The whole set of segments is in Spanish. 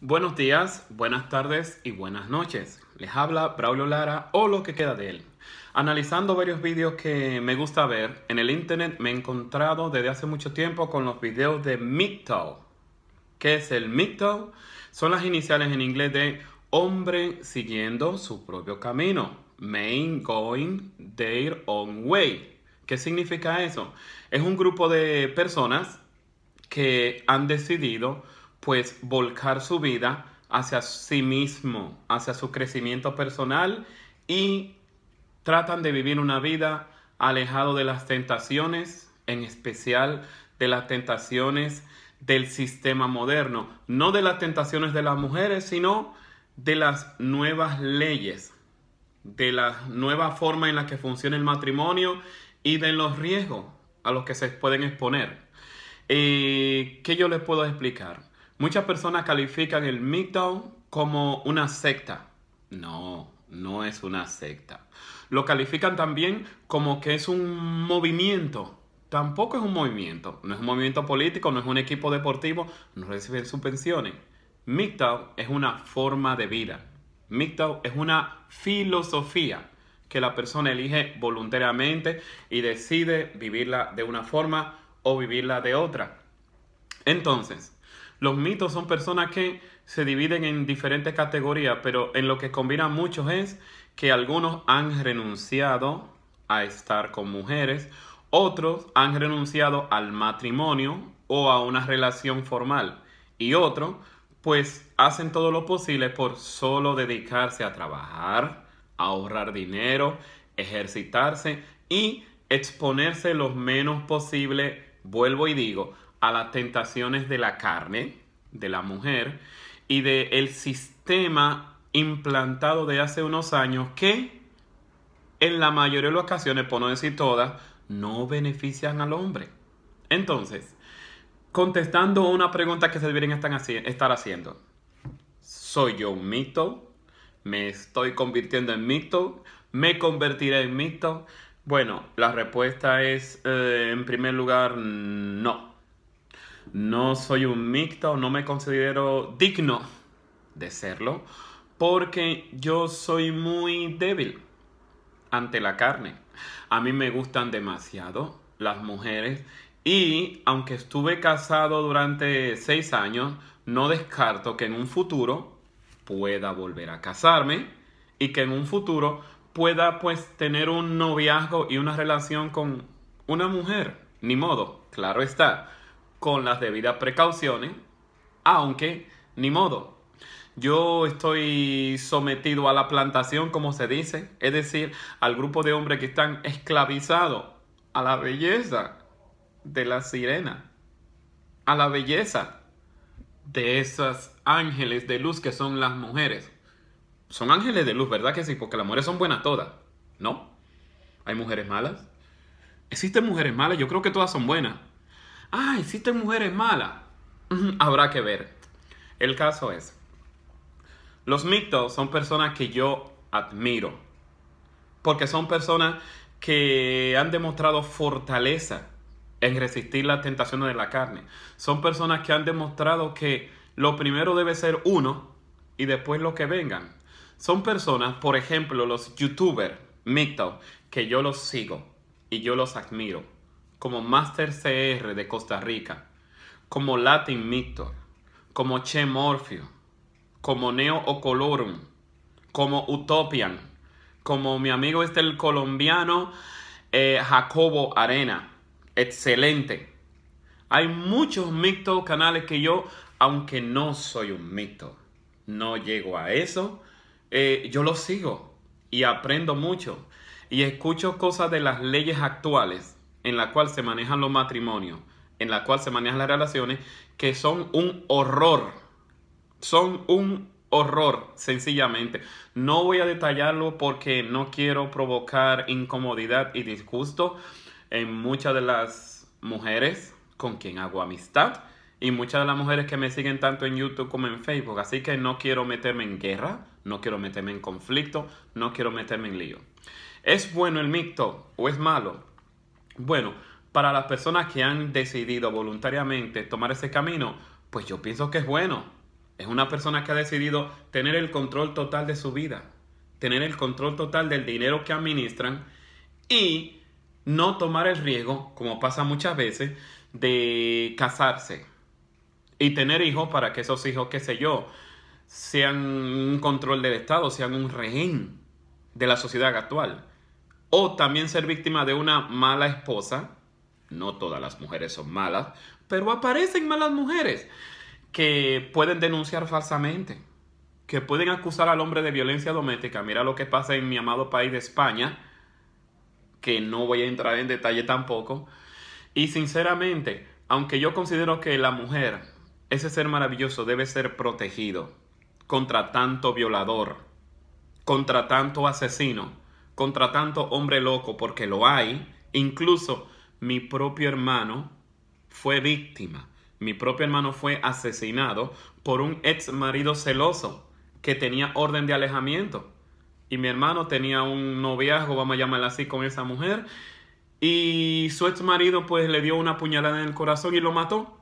Buenos días, buenas tardes y buenas noches. Les habla Braulio Lara o lo que queda de él. Analizando varios vídeos que me gusta ver en el internet, me he encontrado desde hace mucho tiempo con los vídeos de MGTOW. ¿Qué es el MGTOW? Son las iniciales en inglés de hombre siguiendo su propio camino. Main going their own way. ¿Qué significa eso? Es un grupo de personas que han decidido pues volcar su vida hacia sí mismo, hacia su crecimiento personal y tratan de vivir una vida alejado de las tentaciones, en especial de las tentaciones del sistema moderno, no de las tentaciones de las mujeres, sino de las nuevas leyes, de la nueva forma en la que funciona el matrimonio y de los riesgos a los que se pueden exponer. Eh, ¿Qué yo les puedo explicar? Muchas personas califican el MGTOW como una secta. No, no es una secta. Lo califican también como que es un movimiento. Tampoco es un movimiento. No es un movimiento político, no es un equipo deportivo, no reciben subvenciones. MGTOW es una forma de vida. MGTOW es una filosofía que la persona elige voluntariamente y decide vivirla de una forma o vivirla de otra. Entonces, los mitos son personas que se dividen en diferentes categorías, pero en lo que combinan muchos es que algunos han renunciado a estar con mujeres, otros han renunciado al matrimonio o a una relación formal y otros pues hacen todo lo posible por solo dedicarse a trabajar, ahorrar dinero, ejercitarse y exponerse lo menos posible, vuelvo y digo, a las tentaciones de la carne, de la mujer, y del el sistema implantado de hace unos años que en la mayoría de las ocasiones, por no decir todas, no benefician al hombre. Entonces, contestando una pregunta que se deberían estar haciendo. ¿Soy yo un mito? ¿Me estoy convirtiendo en mito? ¿Me convertiré en mito? Bueno, la respuesta es, eh, en primer lugar, no no soy un mixto, no me considero digno de serlo, porque yo soy muy débil ante la carne. A mí me gustan demasiado las mujeres y aunque estuve casado durante seis años, no descarto que en un futuro pueda volver a casarme y que en un futuro pueda pues tener un noviazgo y una relación con una mujer. Ni modo, claro está con las debidas precauciones, aunque ni modo. Yo estoy sometido a la plantación, como se dice, es decir, al grupo de hombres que están esclavizados a la belleza de la sirena, a la belleza de esas ángeles de luz que son las mujeres. Son ángeles de luz, ¿verdad que sí? Porque las mujeres son buenas todas, ¿no? Hay mujeres malas. Existen mujeres malas, yo creo que todas son buenas ah, existen mujeres mala! Habrá que ver. El caso es, los mitos son personas que yo admiro, porque son personas que han demostrado fortaleza en resistir las tentaciones de la carne. Son personas que han demostrado que lo primero debe ser uno y después lo que vengan. Son personas, por ejemplo, los youtubers, mitos que yo los sigo y yo los admiro como Master CR de Costa Rica, como Latin Mictor, como Che Morfio, como Neo Ocolorum, como Utopian, como mi amigo este el colombiano eh, Jacobo Arena. Excelente. Hay muchos Micto canales que yo, aunque no soy un mixto, no llego a eso, eh, yo lo sigo y aprendo mucho y escucho cosas de las leyes actuales en la cual se manejan los matrimonios, en la cual se manejan las relaciones, que son un horror. Son un horror, sencillamente. No voy a detallarlo porque no quiero provocar incomodidad y disgusto en muchas de las mujeres con quien hago amistad y muchas de las mujeres que me siguen tanto en YouTube como en Facebook. Así que no quiero meterme en guerra, no quiero meterme en conflicto, no quiero meterme en lío. ¿Es bueno el mixto o es malo? Bueno, para las personas que han decidido voluntariamente tomar ese camino, pues yo pienso que es bueno. Es una persona que ha decidido tener el control total de su vida, tener el control total del dinero que administran y no tomar el riesgo, como pasa muchas veces, de casarse y tener hijos para que esos hijos, qué sé yo, sean un control del Estado, sean un rehén de la sociedad actual o también ser víctima de una mala esposa. No todas las mujeres son malas, pero aparecen malas mujeres que pueden denunciar falsamente, que pueden acusar al hombre de violencia doméstica. Mira lo que pasa en mi amado país de España, que no voy a entrar en detalle tampoco. Y sinceramente, aunque yo considero que la mujer, ese ser maravilloso, debe ser protegido contra tanto violador, contra tanto asesino, contra tanto hombre loco, porque lo hay. Incluso mi propio hermano fue víctima. Mi propio hermano fue asesinado por un ex marido celoso que tenía orden de alejamiento. Y mi hermano tenía un noviazgo, vamos a llamarlo así, con esa mujer. Y su ex marido pues le dio una puñalada en el corazón y lo mató.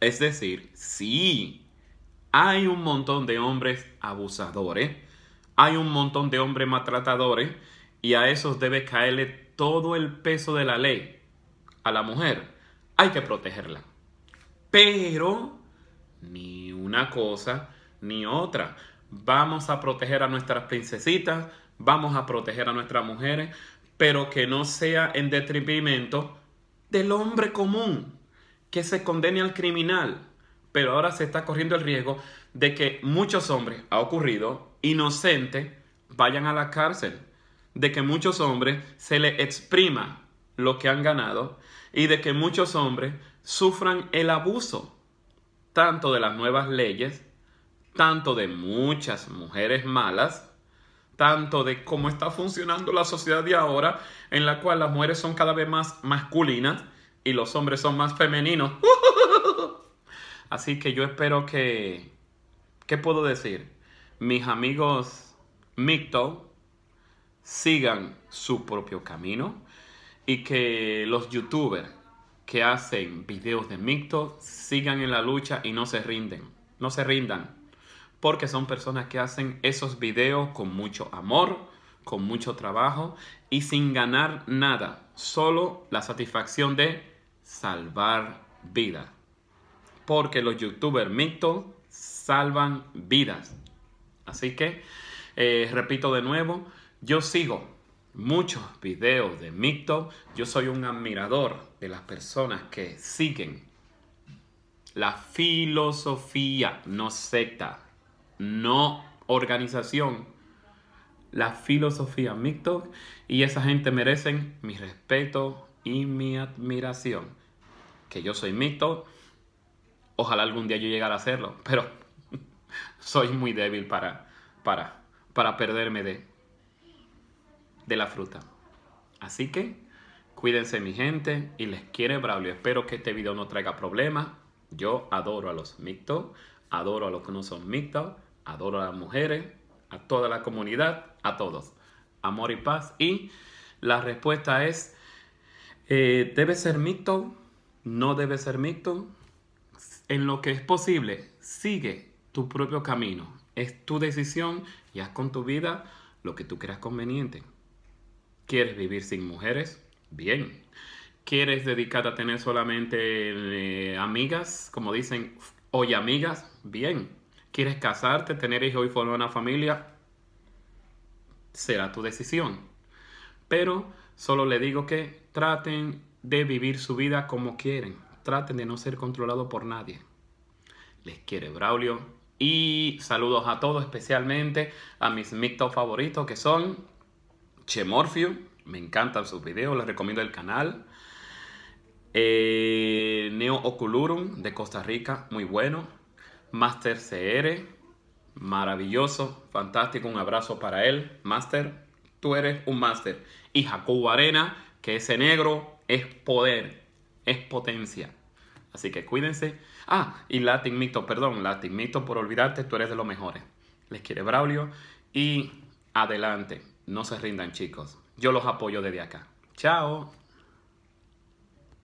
Es decir, sí, hay un montón de hombres abusadores hay un montón de hombres maltratadores y a esos debe caerle todo el peso de la ley. A la mujer hay que protegerla. Pero ni una cosa ni otra. Vamos a proteger a nuestras princesitas, vamos a proteger a nuestras mujeres, pero que no sea en detrimento del hombre común, que se condene al criminal, pero ahora se está corriendo el riesgo de que muchos hombres, ha ocurrido, inocentes, vayan a la cárcel, de que muchos hombres se les exprima lo que han ganado y de que muchos hombres sufran el abuso, tanto de las nuevas leyes, tanto de muchas mujeres malas, tanto de cómo está funcionando la sociedad de ahora, en la cual las mujeres son cada vez más masculinas y los hombres son más femeninos. ¡Uh! Así que yo espero que, ¿qué puedo decir? Mis amigos Micto sigan su propio camino y que los youtubers que hacen videos de Micto sigan en la lucha y no se rinden, no se rindan, porque son personas que hacen esos videos con mucho amor, con mucho trabajo y sin ganar nada, solo la satisfacción de salvar vidas porque los youtubers mixtos salvan vidas. Así que, eh, repito de nuevo, yo sigo muchos videos de mixtos. Yo soy un admirador de las personas que siguen la filosofía, no secta, no organización. La filosofía mixto y esa gente merecen mi respeto y mi admiración. Que yo soy mixto Ojalá algún día yo llegara a hacerlo, pero soy muy débil para, para, para perderme de, de la fruta. Así que cuídense mi gente y les quiere Braulio. Espero que este video no traiga problemas. Yo adoro a los mixtos, adoro a los que no son mixtos, adoro a las mujeres, a toda la comunidad, a todos. Amor y paz. Y la respuesta es, eh, debe ser mixto? en lo que es posible, sigue tu propio camino. Es tu decisión y haz con tu vida lo que tú creas conveniente. ¿Quieres vivir sin mujeres? Bien. ¿Quieres dedicarte a tener solamente eh, amigas, como dicen hoy amigas? Bien. ¿Quieres casarte, tener hijos y formar una familia? Será tu decisión. Pero solo le digo que traten de vivir su vida como quieren traten de no ser controlado por nadie. Les quiere Braulio. Y saludos a todos, especialmente a mis mixtos favoritos que son Chemorphio. Me encantan sus videos, les recomiendo el canal. Eh, Neo Oculurum de Costa Rica, muy bueno. Master CR, maravilloso, fantástico. Un abrazo para él. Master, tú eres un Master. Y Jacobo Arena, que ese negro es poder, es potencia. Así que cuídense. Ah, y Latin Mito, perdón, Latin Mito, por olvidarte, tú eres de los mejores. Les quiere Braulio y adelante. No se rindan, chicos. Yo los apoyo desde acá. Chao.